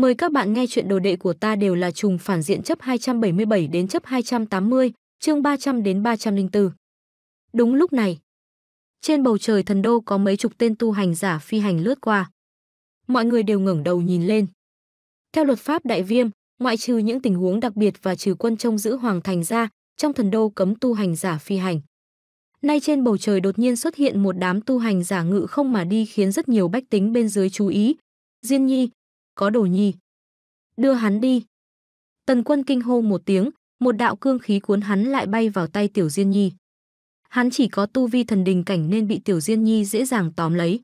Mời các bạn nghe chuyện đồ đệ của ta đều là trùng phản diện chấp 277 đến chấp 280, chương 300 đến 304. Đúng lúc này, trên bầu trời thần đô có mấy chục tên tu hành giả phi hành lướt qua. Mọi người đều ngẩng đầu nhìn lên. Theo luật pháp đại viêm, ngoại trừ những tình huống đặc biệt và trừ quân trông giữ hoàng thành ra, trong thần đô cấm tu hành giả phi hành. Nay trên bầu trời đột nhiên xuất hiện một đám tu hành giả ngự không mà đi khiến rất nhiều bách tính bên dưới chú ý. Diên Nhi, có đồ nhi. Đưa hắn đi. Tần quân kinh hô một tiếng, một đạo cương khí cuốn hắn lại bay vào tay Tiểu Diên Nhi. Hắn chỉ có tu vi thần đình cảnh nên bị Tiểu Diên Nhi dễ dàng tóm lấy.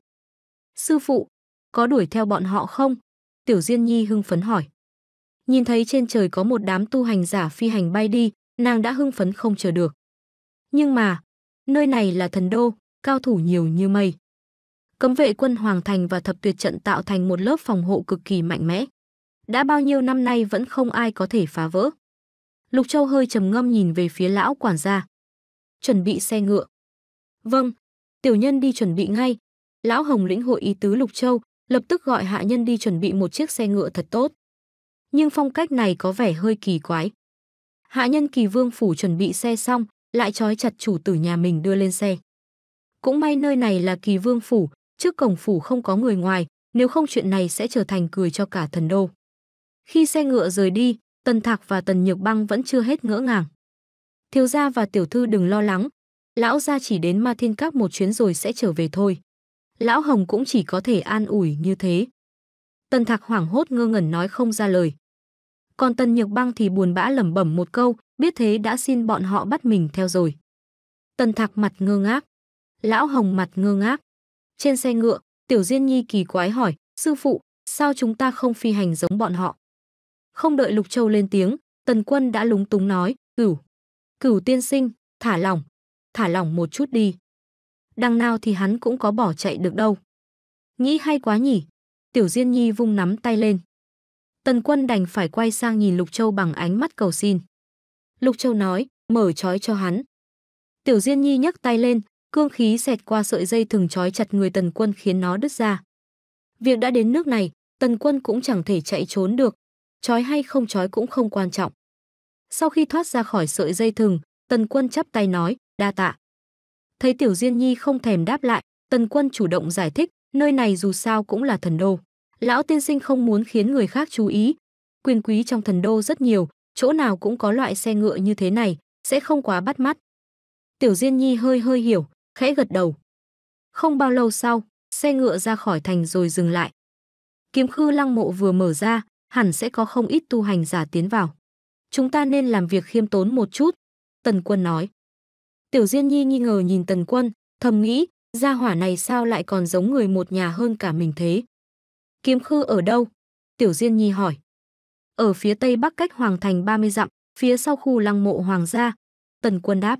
Sư phụ, có đuổi theo bọn họ không? Tiểu Diên Nhi hưng phấn hỏi. Nhìn thấy trên trời có một đám tu hành giả phi hành bay đi, nàng đã hưng phấn không chờ được. Nhưng mà, nơi này là thần đô, cao thủ nhiều như mây cấm vệ quân Hoàng Thành và thập tuyệt trận tạo thành một lớp phòng hộ cực kỳ mạnh mẽ. Đã bao nhiêu năm nay vẫn không ai có thể phá vỡ. Lục Châu hơi trầm ngâm nhìn về phía lão quản gia. Chuẩn bị xe ngựa. Vâng, tiểu nhân đi chuẩn bị ngay. Lão Hồng lĩnh hội ý tứ Lục Châu, lập tức gọi hạ nhân đi chuẩn bị một chiếc xe ngựa thật tốt. Nhưng phong cách này có vẻ hơi kỳ quái. Hạ nhân kỳ vương phủ chuẩn bị xe xong, lại trói chặt chủ tử nhà mình đưa lên xe. Cũng may nơi này là kỳ vương phủ, trước cổng phủ không có người ngoài, nếu không chuyện này sẽ trở thành cười cho cả thần đô. Khi xe ngựa rời đi, Tần Thạc và Tần Nhược Băng vẫn chưa hết ngỡ ngàng. Thiếu gia và tiểu thư đừng lo lắng, lão gia chỉ đến Ma Thiên Các một chuyến rồi sẽ trở về thôi. Lão Hồng cũng chỉ có thể an ủi như thế. Tần Thạc hoảng hốt ngơ ngẩn nói không ra lời. Còn Tần Nhược Băng thì buồn bã lẩm bẩm một câu, biết thế đã xin bọn họ bắt mình theo rồi. Tần Thạc mặt ngơ ngác, lão Hồng mặt ngơ ngác, trên xe ngựa, Tiểu Diên Nhi kỳ quái hỏi, sư phụ, sao chúng ta không phi hành giống bọn họ? Không đợi Lục Châu lên tiếng, Tần Quân đã lúng túng nói, cửu, cửu tiên sinh, thả lỏng, thả lỏng một chút đi. Đằng nào thì hắn cũng có bỏ chạy được đâu. Nghĩ hay quá nhỉ? Tiểu Diên Nhi vung nắm tay lên. Tần Quân đành phải quay sang nhìn Lục Châu bằng ánh mắt cầu xin. Lục Châu nói, mở trói cho hắn. Tiểu Diên Nhi nhấc tay lên, cương khí xẹt qua sợi dây thừng trói chặt người tần quân khiến nó đứt ra. Việc đã đến nước này, tần quân cũng chẳng thể chạy trốn được, trói hay không trói cũng không quan trọng. Sau khi thoát ra khỏi sợi dây thừng, tần quân chắp tay nói, đa tạ. Thấy tiểu diên nhi không thèm đáp lại, tần quân chủ động giải thích, nơi này dù sao cũng là thần đô. Lão tiên sinh không muốn khiến người khác chú ý. Quyền quý trong thần đô rất nhiều, chỗ nào cũng có loại xe ngựa như thế này, sẽ không quá bắt mắt. Tiểu Diên Nhi hơi hơi hiểu, khẽ gật đầu. Không bao lâu sau, xe ngựa ra khỏi thành rồi dừng lại. Kiếm khư lăng mộ vừa mở ra, hẳn sẽ có không ít tu hành giả tiến vào. Chúng ta nên làm việc khiêm tốn một chút, Tần Quân nói. Tiểu Diên Nhi nghi ngờ nhìn Tần Quân, thầm nghĩ, gia hỏa này sao lại còn giống người một nhà hơn cả mình thế? Kiếm khư ở đâu? Tiểu Diên Nhi hỏi. Ở phía tây bắc cách Hoàng Thành 30 dặm, phía sau khu lăng mộ Hoàng gia. Tần Quân đáp.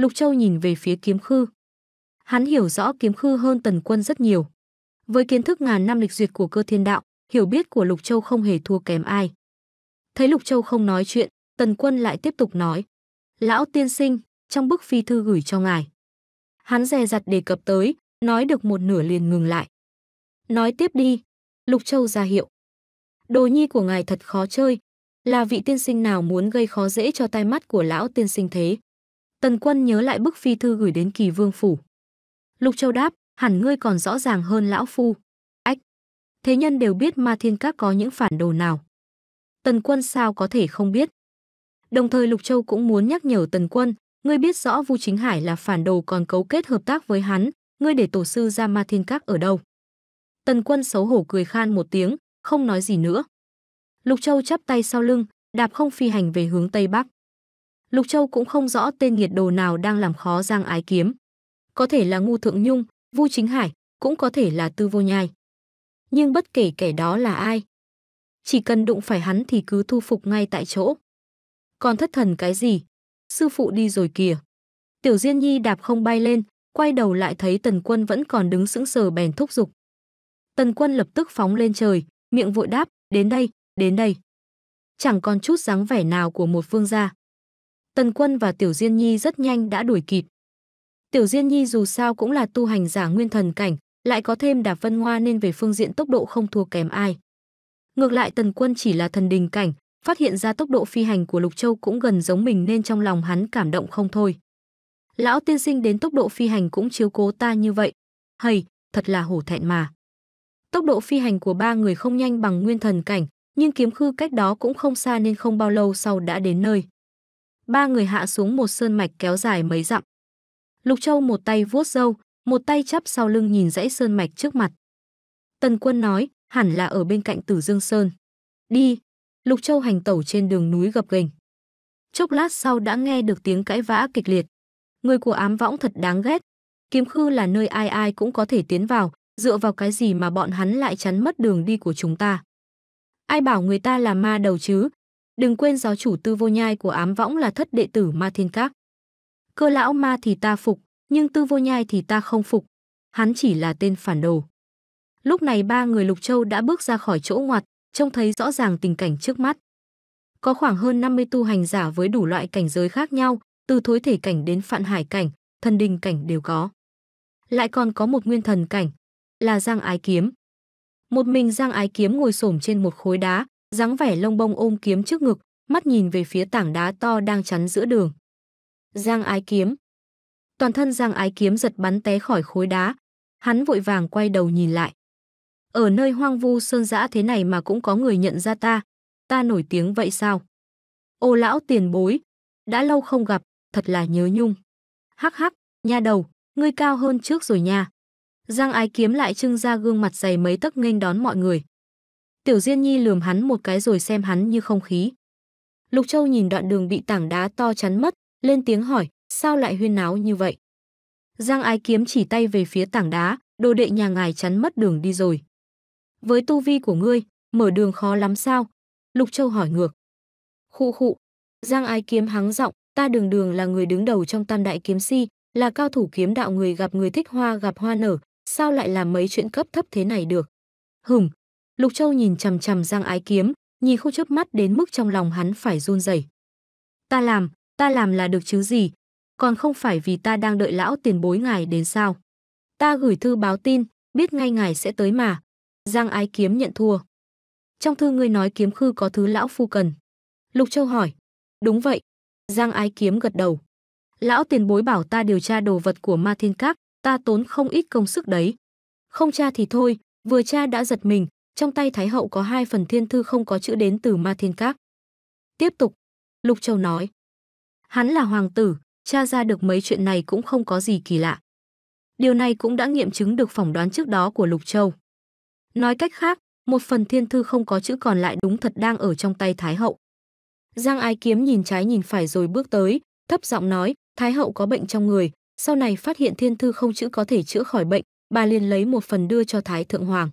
Lục Châu nhìn về phía kiếm khư. Hắn hiểu rõ kiếm khư hơn tần quân rất nhiều. Với kiến thức ngàn năm lịch duyệt của cơ thiên đạo, hiểu biết của Lục Châu không hề thua kém ai. Thấy Lục Châu không nói chuyện, tần quân lại tiếp tục nói. Lão tiên sinh, trong bức phi thư gửi cho ngài. Hắn dè dặt đề cập tới, nói được một nửa liền ngừng lại. Nói tiếp đi, Lục Châu ra hiệu. Đồ nhi của ngài thật khó chơi, là vị tiên sinh nào muốn gây khó dễ cho tai mắt của lão tiên sinh thế. Tần Quân nhớ lại bức phi thư gửi đến Kỳ Vương phủ. Lục Châu đáp, hẳn ngươi còn rõ ràng hơn lão phu. Ách, thế nhân đều biết Ma Thiên Các có những phản đồ nào. Tần Quân sao có thể không biết? Đồng thời Lục Châu cũng muốn nhắc nhở Tần Quân, ngươi biết rõ Vu Chính Hải là phản đồ còn cấu kết hợp tác với hắn, ngươi để tổ sư ra Ma Thiên Các ở đâu? Tần Quân xấu hổ cười khan một tiếng, không nói gì nữa. Lục Châu chắp tay sau lưng, đạp không phi hành về hướng Tây Bắc. Lục Châu cũng không rõ tên nghiệt đồ nào đang làm khó Giang Ái Kiếm. Có thể là Ngu Thượng Nhung, Vu Chính Hải, cũng có thể là Tư Vô Nhai. Nhưng bất kể kẻ đó là ai, chỉ cần đụng phải hắn thì cứ thu phục ngay tại chỗ. Còn thất thần cái gì? Sư phụ đi rồi kìa. Tiểu Diên Nhi đạp không bay lên, quay đầu lại thấy Tần Quân vẫn còn đứng sững sờ bèn thúc giục. Tần Quân lập tức phóng lên trời, miệng vội đáp, đến đây, đến đây. Chẳng còn chút dáng vẻ nào của một phương gia. Tần Quân và Tiểu Diên Nhi rất nhanh đã đuổi kịp. Tiểu Diên Nhi dù sao cũng là tu hành giả nguyên thần cảnh, lại có thêm đạp vân hoa nên về phương diện tốc độ không thua kém ai. Ngược lại Tần Quân chỉ là thần đình cảnh, phát hiện ra tốc độ phi hành của Lục Châu cũng gần giống mình nên trong lòng hắn cảm động không thôi. Lão tiên sinh đến tốc độ phi hành cũng chiếu cố ta như vậy. Hầy, thật là hổ thẹn mà. Tốc độ phi hành của ba người không nhanh bằng nguyên thần cảnh, nhưng kiếm khư cách đó cũng không xa nên không bao lâu sau đã đến nơi ba người hạ xuống một sơn mạch kéo dài mấy dặm. Lục Châu một tay vuốt râu, một tay chắp sau lưng nhìn dãy sơn mạch trước mặt. Tần quân nói, hẳn là ở bên cạnh Tử Dương Sơn. Đi! Lục Châu hành tẩu trên đường núi gập ghềnh. Chốc lát sau đã nghe được tiếng cãi vã kịch liệt. Người của ám võng thật đáng ghét. Kiếm khư là nơi ai ai cũng có thể tiến vào, dựa vào cái gì mà bọn hắn lại chắn mất đường đi của chúng ta. Ai bảo người ta là ma đầu chứ, Đừng quên giáo chủ tư vô nhai của ám võng là thất đệ tử ma thiên các. Cơ lão ma thì ta phục, nhưng tư vô nhai thì ta không phục. Hắn chỉ là tên phản đồ. Lúc này ba người Lục Châu đã bước ra khỏi chỗ ngoặt, trông thấy rõ ràng tình cảnh trước mắt. Có khoảng hơn 50 tu hành giả với đủ loại cảnh giới khác nhau, từ thối thể cảnh đến phạn hải cảnh, thần đình cảnh đều có. Lại còn có một nguyên thần cảnh, là Giang Ái Kiếm. Một mình Giang Ái Kiếm ngồi xổm trên một khối đá, dáng vẻ lông bông ôm kiếm trước ngực, mắt nhìn về phía tảng đá to đang chắn giữa đường. Giang ái kiếm. Toàn thân Giang ái kiếm giật bắn té khỏi khối đá, hắn vội vàng quay đầu nhìn lại. Ở nơi hoang vu sơn dã thế này mà cũng có người nhận ra ta, ta nổi tiếng vậy sao? Ô lão tiền bối, đã lâu không gặp, thật là nhớ nhung. Hắc hắc, nha đầu, ngươi cao hơn trước rồi nha. Giang ái kiếm lại trưng ra gương mặt dày mấy tấc nghênh đón mọi người. Tiểu Diên Nhi lườm hắn một cái rồi xem hắn như không khí. Lục Châu nhìn đoạn đường bị tảng đá to chắn mất, lên tiếng hỏi, sao lại huyên náo như vậy? Giang Ái Kiếm chỉ tay về phía tảng đá, đồ đệ nhà ngài chắn mất đường đi rồi. Với tu vi của ngươi, mở đường khó lắm sao? Lục Châu hỏi ngược. Khụ khụ, Giang Ái Kiếm hắng giọng, ta đường đường là người đứng đầu trong tam đại kiếm si, là cao thủ kiếm đạo người gặp người thích hoa gặp hoa nở, sao lại làm mấy chuyện cấp thấp thế này được? Hừm, Lục Châu nhìn chằm chằm Giang Ái Kiếm, nhìn không chớp mắt đến mức trong lòng hắn phải run rẩy. Ta làm, ta làm là được chứ gì, còn không phải vì ta đang đợi lão tiền bối ngài đến sao? Ta gửi thư báo tin, biết ngay ngài sẽ tới mà. Giang Ái Kiếm nhận thua. Trong thư ngươi nói kiếm khư có thứ lão phu cần. Lục Châu hỏi. Đúng vậy. Giang Ái Kiếm gật đầu. Lão tiền bối bảo ta điều tra đồ vật của Ma Thiên Các, ta tốn không ít công sức đấy. Không tra thì thôi, vừa tra đã giật mình, trong tay Thái Hậu có hai phần thiên thư không có chữ đến từ Ma Thiên Các. Tiếp tục, Lục Châu nói. Hắn là hoàng tử, tra ra được mấy chuyện này cũng không có gì kỳ lạ. Điều này cũng đã nghiệm chứng được phỏng đoán trước đó của Lục Châu. Nói cách khác, một phần thiên thư không có chữ còn lại đúng thật đang ở trong tay Thái Hậu. Giang Ái Kiếm nhìn trái nhìn phải rồi bước tới, thấp giọng nói, Thái Hậu có bệnh trong người, sau này phát hiện thiên thư không chữ có thể chữa khỏi bệnh, bà liền lấy một phần đưa cho Thái Thượng Hoàng.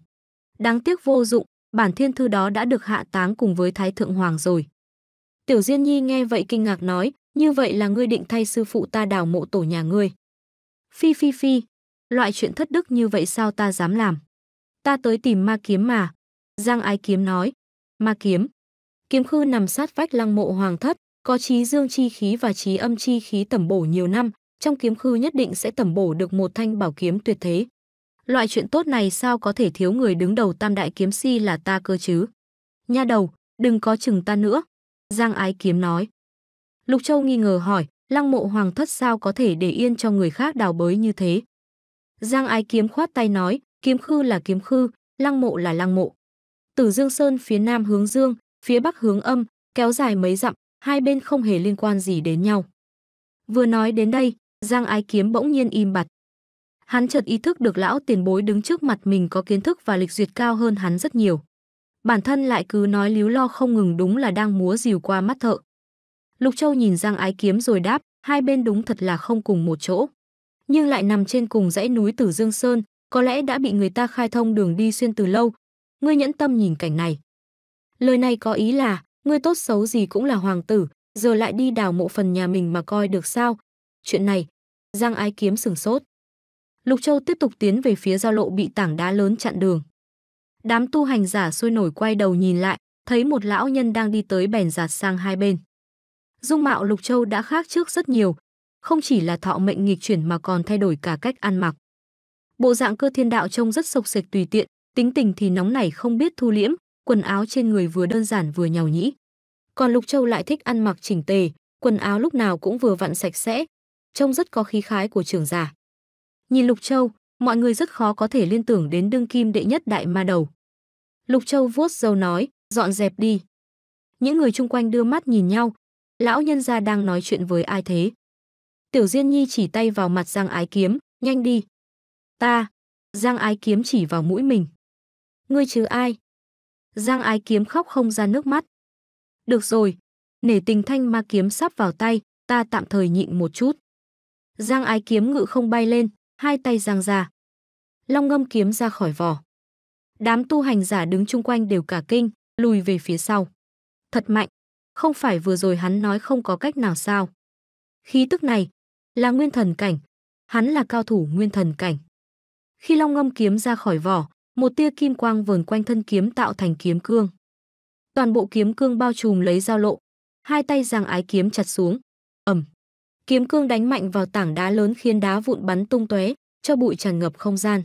Đáng tiếc vô dụng, bản thiên thư đó đã được hạ táng cùng với Thái Thượng Hoàng rồi. Tiểu Diên Nhi nghe vậy kinh ngạc nói, như vậy là ngươi định thay sư phụ ta đào mộ tổ nhà ngươi. Phi phi phi, loại chuyện thất đức như vậy sao ta dám làm? Ta tới tìm ma kiếm mà. Giang ái kiếm nói, ma kiếm. Kiếm khư nằm sát vách lăng mộ hoàng thất, có trí dương chi khí và trí âm chi khí tẩm bổ nhiều năm, trong kiếm khư nhất định sẽ tẩm bổ được một thanh bảo kiếm tuyệt thế loại chuyện tốt này sao có thể thiếu người đứng đầu tam đại kiếm si là ta cơ chứ? Nha đầu, đừng có chừng ta nữa. Giang ái kiếm nói. Lục Châu nghi ngờ hỏi, lăng mộ hoàng thất sao có thể để yên cho người khác đào bới như thế? Giang ái kiếm khoát tay nói, kiếm khư là kiếm khư, lăng mộ là lăng mộ. Từ Dương Sơn phía nam hướng dương, phía bắc hướng âm, kéo dài mấy dặm, hai bên không hề liên quan gì đến nhau. Vừa nói đến đây, Giang ái kiếm bỗng nhiên im bặt. Hắn chợt ý thức được lão tiền bối đứng trước mặt mình có kiến thức và lịch duyệt cao hơn hắn rất nhiều. Bản thân lại cứ nói líu lo không ngừng đúng là đang múa rìu qua mắt thợ. Lục Châu nhìn Giang Ái Kiếm rồi đáp, hai bên đúng thật là không cùng một chỗ. Nhưng lại nằm trên cùng dãy núi Tử Dương Sơn, có lẽ đã bị người ta khai thông đường đi xuyên từ lâu. Ngươi nhẫn tâm nhìn cảnh này. Lời này có ý là, ngươi tốt xấu gì cũng là hoàng tử, giờ lại đi đào mộ phần nhà mình mà coi được sao. Chuyện này, Giang Ái Kiếm sửng sốt. Lục Châu tiếp tục tiến về phía giao lộ bị tảng đá lớn chặn đường. Đám tu hành giả sôi nổi quay đầu nhìn lại, thấy một lão nhân đang đi tới bèn giạt sang hai bên. Dung mạo Lục Châu đã khác trước rất nhiều, không chỉ là thọ mệnh nghịch chuyển mà còn thay đổi cả cách ăn mặc. Bộ dạng cơ thiên đạo trông rất sộc sệt tùy tiện, tính tình thì nóng nảy không biết thu liễm, quần áo trên người vừa đơn giản vừa nhàu nhĩ. Còn Lục Châu lại thích ăn mặc chỉnh tề, quần áo lúc nào cũng vừa vặn sạch sẽ, trông rất có khí khái của trưởng giả. Nhìn Lục Châu, mọi người rất khó có thể liên tưởng đến đương kim đệ nhất đại ma đầu. Lục Châu vuốt râu nói, dọn dẹp đi. Những người chung quanh đưa mắt nhìn nhau, lão nhân gia đang nói chuyện với ai thế? Tiểu Diên Nhi chỉ tay vào mặt Giang Ái Kiếm, nhanh đi. Ta, Giang Ái Kiếm chỉ vào mũi mình. Ngươi chứ ai? Giang Ái Kiếm khóc không ra nước mắt. Được rồi, nể tình thanh ma kiếm sắp vào tay, ta tạm thời nhịn một chút. Giang Ái Kiếm ngự không bay lên, hai tay giang ra. Long ngâm kiếm ra khỏi vỏ. Đám tu hành giả đứng chung quanh đều cả kinh, lùi về phía sau. Thật mạnh, không phải vừa rồi hắn nói không có cách nào sao. Khí tức này là nguyên thần cảnh, hắn là cao thủ nguyên thần cảnh. Khi long ngâm kiếm ra khỏi vỏ, một tia kim quang vờn quanh thân kiếm tạo thành kiếm cương. Toàn bộ kiếm cương bao trùm lấy dao lộ, hai tay giang ái kiếm chặt xuống. Ẩm. Kiếm cương đánh mạnh vào tảng đá lớn khiến đá vụn bắn tung tóe, cho bụi tràn ngập không gian.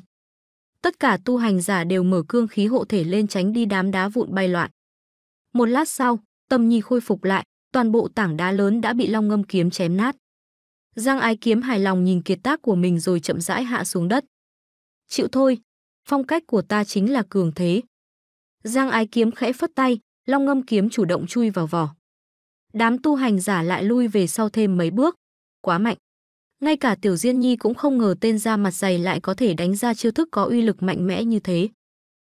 Tất cả tu hành giả đều mở cương khí hộ thể lên tránh đi đám đá vụn bay loạn. Một lát sau, tâm nhi khôi phục lại, toàn bộ tảng đá lớn đã bị long ngâm kiếm chém nát. Giang ái kiếm hài lòng nhìn kiệt tác của mình rồi chậm rãi hạ xuống đất. Chịu thôi, phong cách của ta chính là cường thế. Giang ái kiếm khẽ phất tay, long ngâm kiếm chủ động chui vào vỏ. Đám tu hành giả lại lui về sau thêm mấy bước, quá mạnh. Ngay cả Tiểu Diên Nhi cũng không ngờ tên ra mặt dày lại có thể đánh ra chiêu thức có uy lực mạnh mẽ như thế.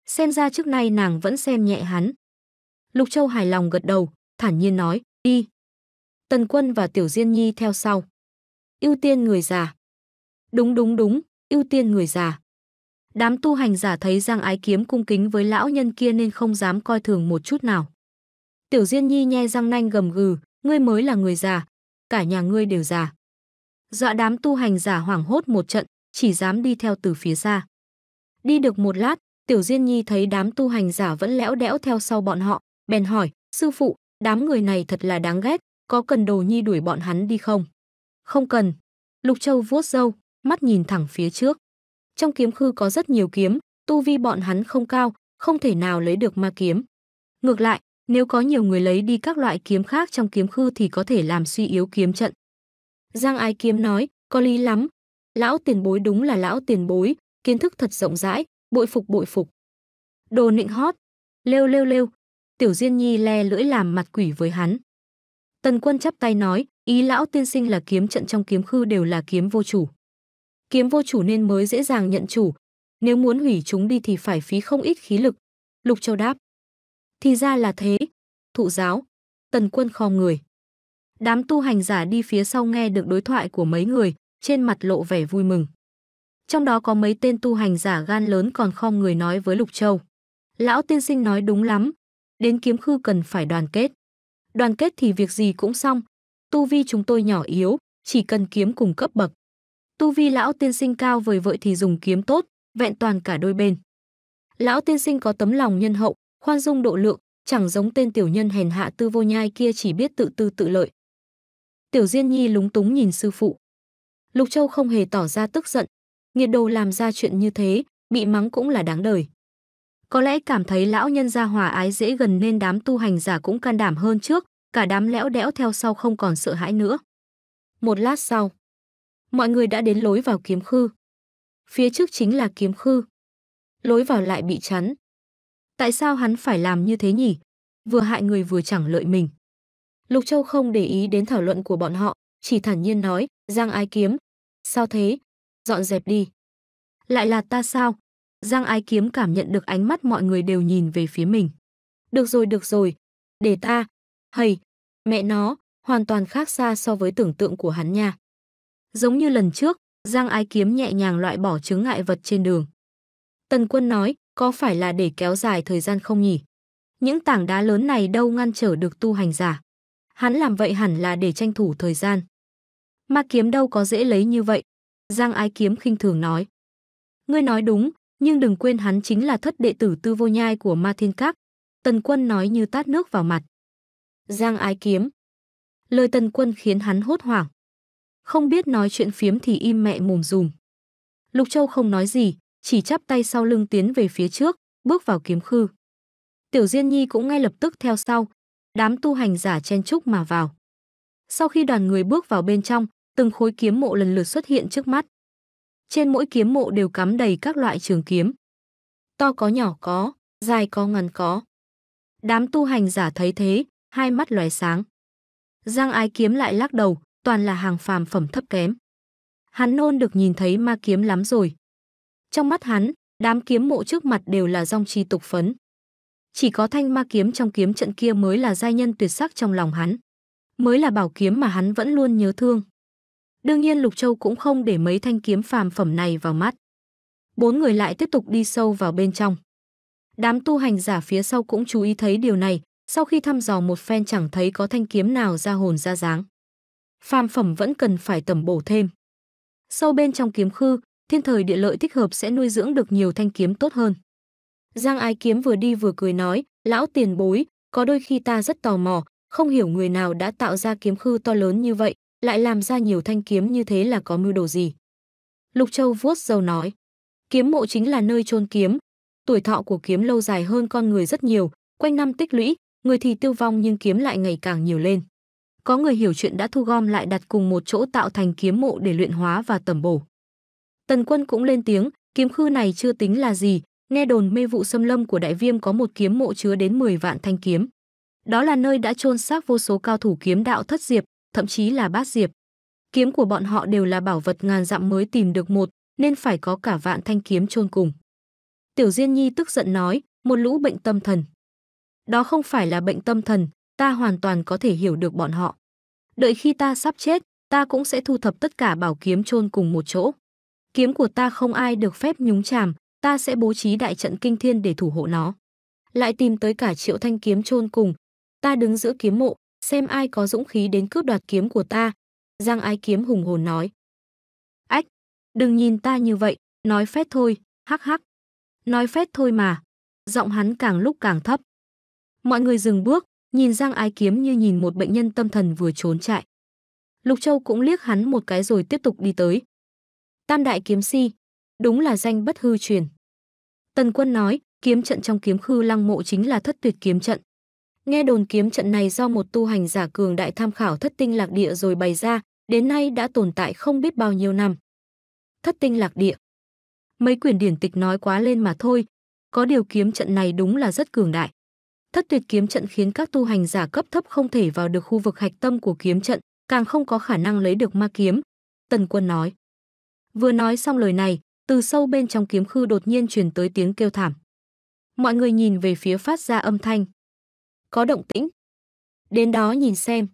Xem ra trước nay nàng vẫn xem nhẹ hắn. Lục Châu hài lòng gật đầu, thản nhiên nói, đi. Tần Quân và Tiểu Diên Nhi theo sau. Ưu tiên người già. Đúng đúng đúng, ưu tiên người già. Đám tu hành giả thấy Giang Ái Kiếm cung kính với lão nhân kia nên không dám coi thường một chút nào. Tiểu Diên Nhi nhe răng nanh gầm gừ, ngươi mới là người già, cả nhà ngươi đều già. Dọa đám tu hành giả hoảng hốt một trận, chỉ dám đi theo từ phía xa. Đi được một lát, Tiểu Diên Nhi thấy đám tu hành giả vẫn lẽo đẽo theo sau bọn họ, bèn hỏi, sư phụ, đám người này thật là đáng ghét, có cần đồ nhi đuổi bọn hắn đi không? Không cần. Lục Châu vuốt râu, mắt nhìn thẳng phía trước. Trong kiếm khư có rất nhiều kiếm, tu vi bọn hắn không cao, không thể nào lấy được ma kiếm. Ngược lại, nếu có nhiều người lấy đi các loại kiếm khác trong kiếm khư thì có thể làm suy yếu kiếm trận. Giang Ái Kiếm nói, có lý lắm. Lão tiền bối đúng là lão tiền bối, kiến thức thật rộng rãi, bội phục bội phục. Đồ nịnh hót, lêu lêu lêu, Tiểu Diên Nhi le lưỡi làm mặt quỷ với hắn. Tần Quân chắp tay nói, ý lão tiên sinh là kiếm trận trong kiếm khư đều là kiếm vô chủ. Kiếm vô chủ nên mới dễ dàng nhận chủ, nếu muốn hủy chúng đi thì phải phí không ít khí lực. Lục Châu đáp, thì ra là thế. Thụ giáo. Tần quân kho người. Đám tu hành giả đi phía sau nghe được đối thoại của mấy người, trên mặt lộ vẻ vui mừng. Trong đó có mấy tên tu hành giả gan lớn còn khom người nói với Lục Châu. Lão tiên sinh nói đúng lắm, đến kiếm khư cần phải đoàn kết. Đoàn kết thì việc gì cũng xong, tu vi chúng tôi nhỏ yếu, chỉ cần kiếm cùng cấp bậc. Tu vi lão tiên sinh cao vời vợi thì dùng kiếm tốt, vẹn toàn cả đôi bên. Lão tiên sinh có tấm lòng nhân hậu, khoan dung độ lượng, chẳng giống tên tiểu nhân hèn hạ tư vô nhai kia chỉ biết tự tư tự lợi. Tiểu Diên Nhi lúng túng nhìn sư phụ. Lục Châu không hề tỏ ra tức giận, nghiệt đồ làm ra chuyện như thế, bị mắng cũng là đáng đời. Có lẽ cảm thấy lão nhân gia hòa ái dễ gần nên đám tu hành giả cũng can đảm hơn trước, cả đám lẽo đẽo theo sau không còn sợ hãi nữa. Một lát sau, mọi người đã đến lối vào kiếm khư. Phía trước chính là kiếm khư. Lối vào lại bị chắn. Tại sao hắn phải làm như thế nhỉ? Vừa hại người vừa chẳng lợi mình. Lục Châu không để ý đến thảo luận của bọn họ, chỉ thản nhiên nói, Giang Ái Kiếm. Sao thế? Dọn dẹp đi. Lại là ta sao? Giang Ái Kiếm cảm nhận được ánh mắt mọi người đều nhìn về phía mình. Được rồi, được rồi. Để ta. Hầy, mẹ nó, hoàn toàn khác xa so với tưởng tượng của hắn nha. Giống như lần trước, Giang Ái Kiếm nhẹ nhàng loại bỏ chứng ngại vật trên đường. Tần Quân nói, có phải là để kéo dài thời gian không nhỉ? Những tảng đá lớn này đâu ngăn trở được tu hành giả. Hắn làm vậy hẳn là để tranh thủ thời gian. Ma kiếm đâu có dễ lấy như vậy. Giang ái kiếm khinh thường nói. Ngươi nói đúng, nhưng đừng quên hắn chính là thất đệ tử tư vô nhai của ma thiên các. Tần quân nói như tát nước vào mặt. Giang ái kiếm. Lời tần quân khiến hắn hốt hoảng. Không biết nói chuyện phiếm thì im mẹ mồm dùm. Lục Châu không nói gì, chỉ chắp tay sau lưng tiến về phía trước, bước vào kiếm khư. Tiểu Diên Nhi cũng ngay lập tức theo sau, đám tu hành giả chen chúc mà vào. Sau khi đoàn người bước vào bên trong, từng khối kiếm mộ lần lượt xuất hiện trước mắt. Trên mỗi kiếm mộ đều cắm đầy các loại trường kiếm. To có nhỏ có, dài có ngắn có. Đám tu hành giả thấy thế, hai mắt lóe sáng. Giang ái kiếm lại lắc đầu, toàn là hàng phàm phẩm thấp kém. Hắn nôn được nhìn thấy ma kiếm lắm rồi. Trong mắt hắn, đám kiếm mộ trước mặt đều là dòng chi tục phấn. Chỉ có thanh ma kiếm trong kiếm trận kia mới là giai nhân tuyệt sắc trong lòng hắn. Mới là bảo kiếm mà hắn vẫn luôn nhớ thương. Đương nhiên Lục Châu cũng không để mấy thanh kiếm phàm phẩm này vào mắt. Bốn người lại tiếp tục đi sâu vào bên trong. Đám tu hành giả phía sau cũng chú ý thấy điều này, sau khi thăm dò một phen chẳng thấy có thanh kiếm nào ra hồn ra dáng. Phàm phẩm vẫn cần phải tầm bổ thêm. Sâu bên trong kiếm khư, thiên thời địa lợi thích hợp sẽ nuôi dưỡng được nhiều thanh kiếm tốt hơn. Giang Ái Kiếm vừa đi vừa cười nói, lão tiền bối, có đôi khi ta rất tò mò, không hiểu người nào đã tạo ra kiếm khư to lớn như vậy, lại làm ra nhiều thanh kiếm như thế là có mưu đồ gì. Lục Châu vuốt râu nói, kiếm mộ chính là nơi chôn kiếm, tuổi thọ của kiếm lâu dài hơn con người rất nhiều, quanh năm tích lũy, người thì tiêu vong nhưng kiếm lại ngày càng nhiều lên. Có người hiểu chuyện đã thu gom lại đặt cùng một chỗ tạo thành kiếm mộ để luyện hóa và tẩm bổ. Tần Quân cũng lên tiếng, kiếm khư này chưa tính là gì, nghe đồn mê vụ xâm lâm của đại viêm có một kiếm mộ chứa đến 10 vạn thanh kiếm. Đó là nơi đã chôn xác vô số cao thủ kiếm đạo thất diệp, thậm chí là bát diệp. Kiếm của bọn họ đều là bảo vật ngàn dặm mới tìm được một, nên phải có cả vạn thanh kiếm chôn cùng. Tiểu Diên Nhi tức giận nói, một lũ bệnh tâm thần. Đó không phải là bệnh tâm thần, ta hoàn toàn có thể hiểu được bọn họ. Đợi khi ta sắp chết, ta cũng sẽ thu thập tất cả bảo kiếm chôn cùng một chỗ kiếm của ta không ai được phép nhúng chàm, ta sẽ bố trí đại trận kinh thiên để thủ hộ nó. Lại tìm tới cả triệu thanh kiếm chôn cùng, ta đứng giữa kiếm mộ, xem ai có dũng khí đến cướp đoạt kiếm của ta. Giang ái kiếm hùng hồn nói. Ách, đừng nhìn ta như vậy, nói phét thôi, hắc hắc. Nói phét thôi mà. Giọng hắn càng lúc càng thấp. Mọi người dừng bước, nhìn Giang ái kiếm như nhìn một bệnh nhân tâm thần vừa trốn chạy. Lục Châu cũng liếc hắn một cái rồi tiếp tục đi tới. Tam đại kiếm si, đúng là danh bất hư truyền. Tần Quân nói, kiếm trận trong kiếm khư lăng mộ chính là thất tuyệt kiếm trận. Nghe đồn kiếm trận này do một tu hành giả cường đại tham khảo thất tinh lạc địa rồi bày ra, đến nay đã tồn tại không biết bao nhiêu năm. Thất tinh lạc địa. Mấy quyển điển tịch nói quá lên mà thôi, có điều kiếm trận này đúng là rất cường đại. Thất tuyệt kiếm trận khiến các tu hành giả cấp thấp không thể vào được khu vực hạch tâm của kiếm trận, càng không có khả năng lấy được ma kiếm. Tần Quân nói. Vừa nói xong lời này, từ sâu bên trong kiếm khư đột nhiên truyền tới tiếng kêu thảm. Mọi người nhìn về phía phát ra âm thanh. Có động tĩnh. Đến đó nhìn xem.